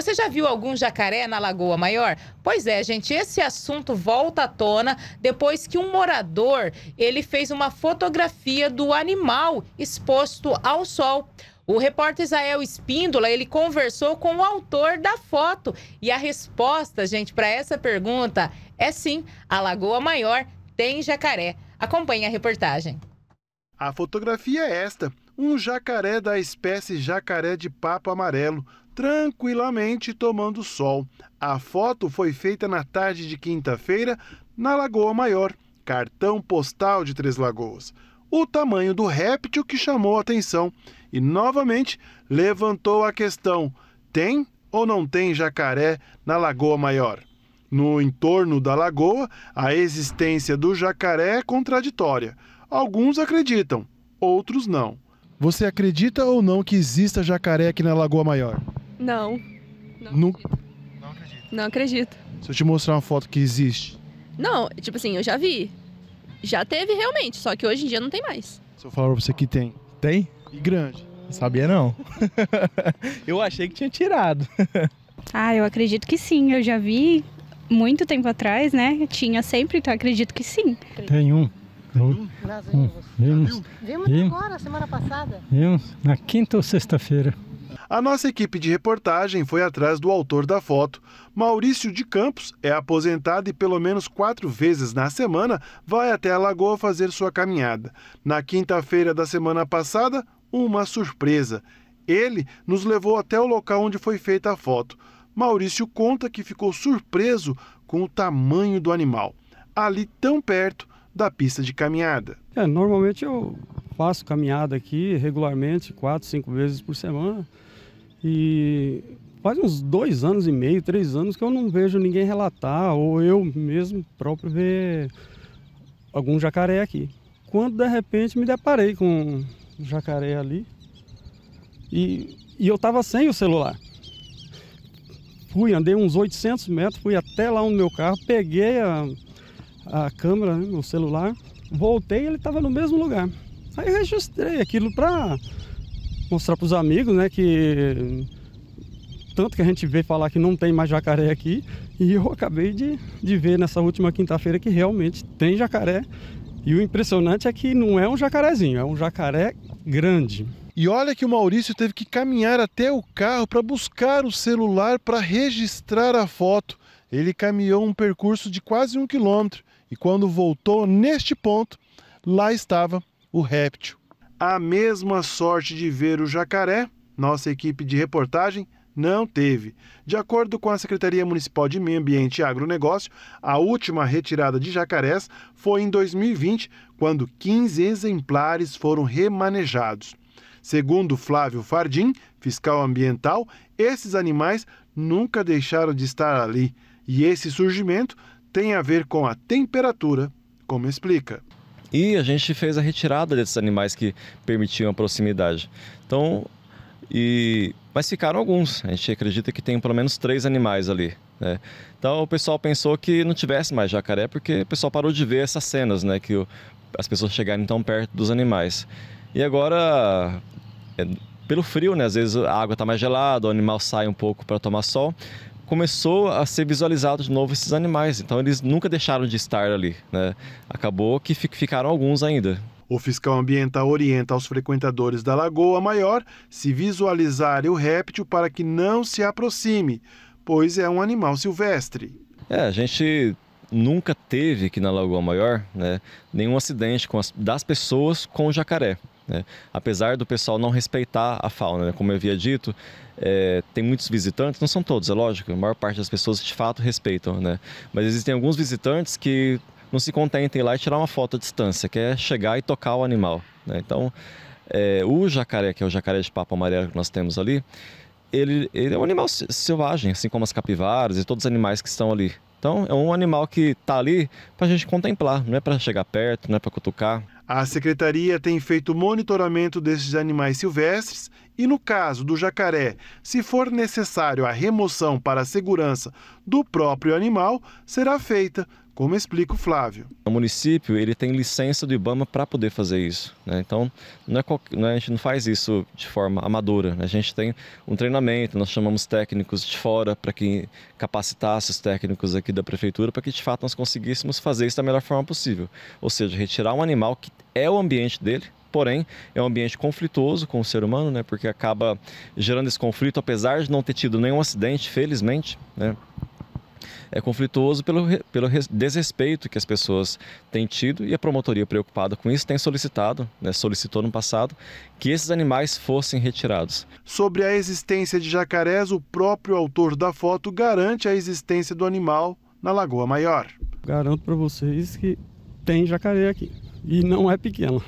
Você já viu algum jacaré na Lagoa Maior? Pois é, gente, esse assunto volta à tona depois que um morador, ele fez uma fotografia do animal exposto ao sol. O repórter Israel Espíndola, ele conversou com o autor da foto e a resposta, gente, para essa pergunta é sim, a Lagoa Maior tem jacaré. Acompanhe a reportagem. A fotografia é esta, um jacaré da espécie jacaré de papo amarelo, tranquilamente tomando sol. A foto foi feita na tarde de quinta-feira na Lagoa Maior, cartão postal de Três Lagoas. O tamanho do réptil que chamou a atenção e novamente levantou a questão: tem ou não tem jacaré na Lagoa Maior? No entorno da lagoa, a existência do jacaré é contraditória. Alguns acreditam, outros não. Você acredita ou não que exista jacaré aqui na Lagoa Maior? Não. Não, não... acredito. Não acredito. Não acredito. Se eu te mostrar uma foto que existe. Não, tipo assim, eu já vi. Já teve realmente, só que hoje em dia não tem mais. Se eu falar pra você que tem. Tem? E grande. sabia não. eu achei que tinha tirado. ah, eu acredito que sim. Eu já vi muito tempo atrás, né? Tinha sempre, então acredito que sim. Tem um. Vimos. Vimos agora, semana passada. Vimos, na quinta ou sexta-feira. A nossa equipe de reportagem foi atrás do autor da foto. Maurício de Campos é aposentado e pelo menos quatro vezes na semana vai até a lagoa fazer sua caminhada. Na quinta-feira da semana passada, uma surpresa. Ele nos levou até o local onde foi feita a foto. Maurício conta que ficou surpreso com o tamanho do animal, ali tão perto da pista de caminhada. É, normalmente eu faço caminhada aqui regularmente, quatro, cinco vezes por semana. E faz uns dois anos e meio, três anos que eu não vejo ninguém relatar, ou eu mesmo próprio ver algum jacaré aqui. Quando de repente me deparei com um jacaré ali e, e eu estava sem o celular. Fui, andei uns 800 metros, fui até lá no meu carro, peguei a, a câmera, né, celular, voltei e ele estava no mesmo lugar. Aí eu registrei aquilo para mostrar para os amigos, né, que tanto que a gente vê falar que não tem mais jacaré aqui, e eu acabei de, de ver nessa última quinta-feira que realmente tem jacaré. E o impressionante é que não é um jacarezinho, é um jacaré grande. E olha que o Maurício teve que caminhar até o carro para buscar o celular para registrar a foto. Ele caminhou um percurso de quase um quilômetro e quando voltou neste ponto, lá estava o réptil. A mesma sorte de ver o jacaré, nossa equipe de reportagem não teve. De acordo com a Secretaria Municipal de Meio Ambiente e Agronegócio, a última retirada de jacarés foi em 2020, quando 15 exemplares foram remanejados. Segundo Flávio Fardim, fiscal ambiental, esses animais nunca deixaram de estar ali. E esse surgimento tem a ver com a temperatura, como explica. E a gente fez a retirada desses animais que permitiam a proximidade. Então, e mas ficaram alguns. A gente acredita que tem pelo menos três animais ali. Né? Então o pessoal pensou que não tivesse mais jacaré porque o pessoal parou de ver essas cenas, né? Que o, as pessoas chegarem tão perto dos animais. E agora, é, pelo frio, né? Às vezes a água está mais gelada, o animal sai um pouco para tomar sol começou a ser visualizado de novo esses animais. Então eles nunca deixaram de estar ali. Né? Acabou que ficaram alguns ainda. O fiscal ambiental orienta aos frequentadores da Lagoa Maior se visualizarem o réptil para que não se aproxime, pois é um animal silvestre. É, a gente nunca teve aqui na Lagoa Maior né, nenhum acidente as, das pessoas com o jacaré. Né? Apesar do pessoal não respeitar a fauna, né? como eu havia dito, é, tem muitos visitantes, não são todos, é lógico, a maior parte das pessoas de fato respeitam, né? mas existem alguns visitantes que não se contentem lá e tirar uma foto à distância, quer é chegar e tocar o animal. Né? Então, é, o jacaré, que é o jacaré de papo amarelo que nós temos ali, ele, ele é um animal selvagem, assim como as capivaras e todos os animais que estão ali. Então, é um animal que está ali para a gente contemplar, não é para chegar perto, não é para cutucar. A secretaria tem feito monitoramento desses animais silvestres e, no caso do jacaré, se for necessário a remoção para a segurança do próprio animal, será feita como explica o Flávio. O município ele tem licença do IBAMA para poder fazer isso. Né? Então, é não é a gente não faz isso de forma amadora. Né? A gente tem um treinamento, nós chamamos técnicos de fora para que capacitasse os técnicos aqui da prefeitura para que de fato nós conseguíssemos fazer isso da melhor forma possível. Ou seja, retirar um animal que é o ambiente dele, porém é um ambiente conflituoso com o ser humano, né? Porque acaba gerando esse conflito, apesar de não ter tido nenhum acidente, felizmente, né? é conflituoso pelo, pelo desrespeito que as pessoas têm tido e a promotoria preocupada com isso tem solicitado, né, solicitou no passado, que esses animais fossem retirados. Sobre a existência de jacarés, o próprio autor da foto garante a existência do animal na Lagoa Maior. Garanto para vocês que tem jacaré aqui e não é pequeno.